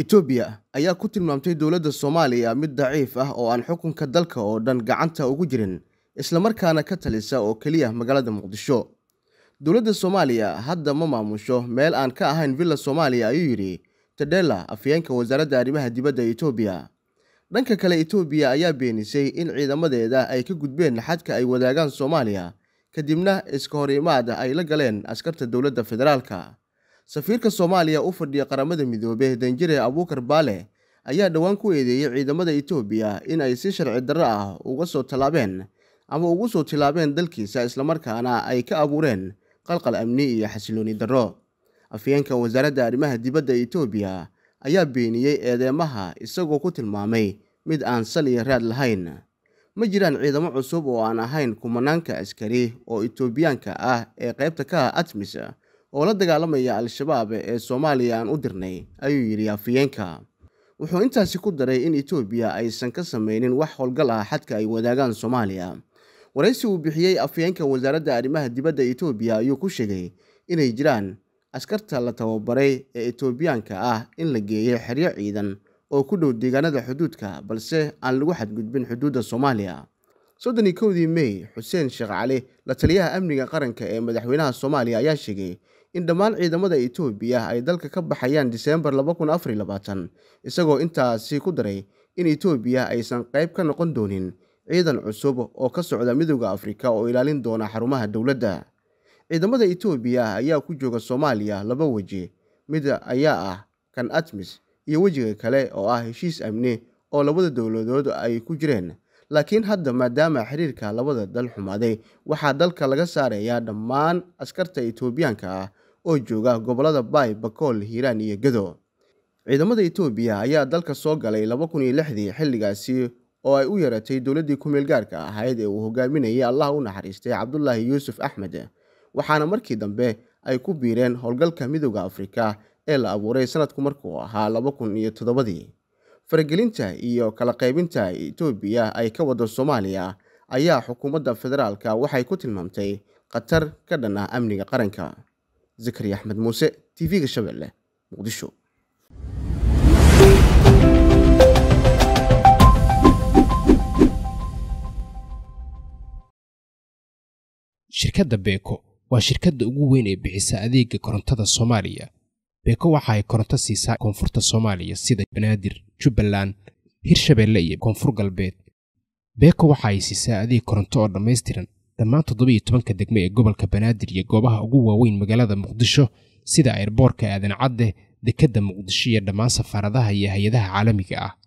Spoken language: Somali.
Itoobiya ayaa ku tilmaamtay dowladda Soomaaliya mid daciif ah oo aan xukunka dalka oo dhan gacanta ugu jirin islamarkaana ka talisa oo keliya magaalada Muqdisho. Dowladda Soomaaliya hadda ma maamusho meel aan ka ahayn Villa Soomaaliya ayuu yidhi Tadella afhayeenka wasaaradda arrimaha dibadda ee Itoobiya. Dhanka kale Itoobiya ayaa beenisay in ciidamadeeda ay ka gudbeen xadka ay wadaagaan Soomaaliya kadibna iska hor imaad ay la galeen askarta dowladda federaalka safiirka soomaaliya u fadhiya qaramada midoobey danjire abuukar baale ayaa dhowaan ku eedeeyey ciidamada etoobiya in ay si sharci darro ah uga soo tallaabeen ama ugu soo tillaabeen dalkiisa islamarkaana ay ka abuureen qalqal amni iyo xasilooni darro afyeenka wasaaradda arrimaha dibadda etoobiya ayaa beeniyey eedeemaha isagoo ku tilmaamay mid aan sal iyo raad lahayn ma jiraan ciidamo cusub oo aan ahayn kumanaanka askari oo etoobiyaanka ah ee qaybta ka ah atmis oo la dagaalamaya al-shabaab ee soomaaliya aan u dirnay ayuu yidhi afhayeenka wuxuu intaasi ku daray in etoobiya aysan ka samaynin wax howlgal ah xadka ay wadaagaan soomaaliya waraysi uu bixiyey afhayeenka wasaaradda arrimaha dibadda etoobiya ayuu ku sheegay inay jiraan askarta la tababaray ee etoobiyaanka ah in la geeyo xeryo ciidan oo ku dhow deegaanada xuduudka balse aan lagu xadgudbin xuduudda soomaaliya soddon iyo kowdii mey xuseen sheekh cali la taliyaha amniga qaranka ee madaxweynaha soomaaliya ayaa sheegay in dhammaan ciidamada etoobiya ay dalka ka baxayaan diseembar laba kun afar iyo labaatan isagoo intaasi ku daray in etoobiya aysan qayb ka noqon doonin ciidan cusub oo ka socda midowda afrika oo ilaalin doona xarumaha dowladda ciidamada etoobiya ayaa ku jooga soomaaliya laba weji mid ayaa ah kan atmis iyo wejiga kale oo ah heshiis amni oo labada dowladood ay ku jireen laakiin hadda maadaama xiriirka labada dal xumaaday waxaa dalka laga saarayaa dhammaan askarta etoobiyaanka ah oo jooga gobollada baay bakool hiiraan iyo gado ciidamada etoobiya ayaa dalka soo galay laba kun iyo lixdii xilligaasi oo ay u yaratay dowladdii kumeelgaarka ahayd ee uu hogaaminayay allah u naxariistay cabdulaahi yuusuf axmed waxaana markii dambe ay ku biireen howlgalka midooda afrika ee la abuuray sanadku markuu ahaa laba kun iyo toddobadii faragelinta iyo kala qaybinta Itoobiya ay ka wado Soomaaliya ayaa xukuumadda federaalka waxay ku tilmaamtay khatar ka dhan ah amniga qaranka zakariya axmed muuse tv-ga shabeelle muqdisho shirkadda beeko waa shirkadda ugu weyn ee bixisa adeega korontada soomaaliya beeko waxa ay koronto siisaa koonfurta soomaaliya sida banaadir jubbaland hirshabeelle iyo koonfur galbeed beeko waxa ay siisaa adeeg koronto oo dhammaystiran dhammaan toddoba iyo tobanka degmo ee gobolka banaadir iyo goobaha ugu waaweyn magaalada muqdisho sida ayrboorka aadan cadde dekedda muqdisho iyo dhammaan safaaradaha iyo hay-adaha caalamiga ah